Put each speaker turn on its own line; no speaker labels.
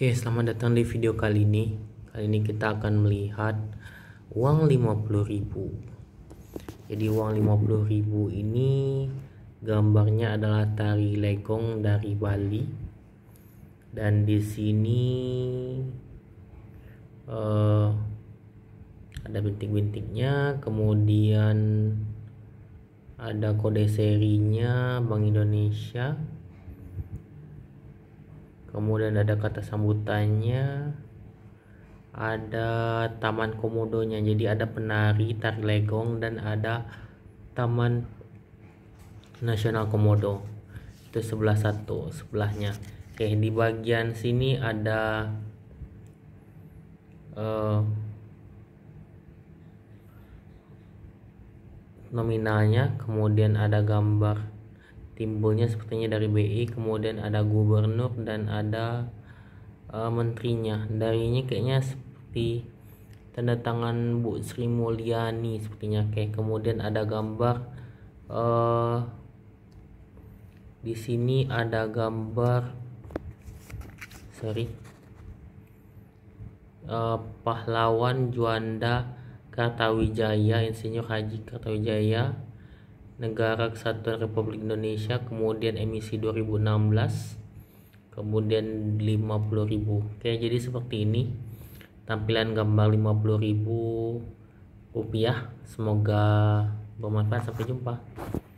Oke, selamat datang di video kali ini. Kali ini kita akan melihat uang 50.000. Jadi uang 50.000 ini gambarnya adalah tari legong dari Bali. Dan di sini uh, ada bintik-bintiknya, kemudian ada kode serinya Bank Indonesia kemudian ada kata sambutannya ada taman komodonya jadi ada penari tari legong dan ada taman nasional komodo itu sebelah satu sebelahnya oke di bagian sini ada uh, nominalnya kemudian ada gambar timbulnya sepertinya dari BI kemudian ada gubernur dan ada uh, menterinya darinya kayaknya seperti tanda tangan Bu Sri Mulyani sepertinya kayak kemudian ada gambar uh, di sini ada gambar sorry uh, pahlawan Juanda Kartawijaya Insinyur Haji Kartawijaya Negara Kesatuan Republik Indonesia, kemudian emisi 2016, kemudian 50.000. Oke, jadi seperti ini tampilan gambar 50.000 rupiah. Semoga bermanfaat. Sampai jumpa.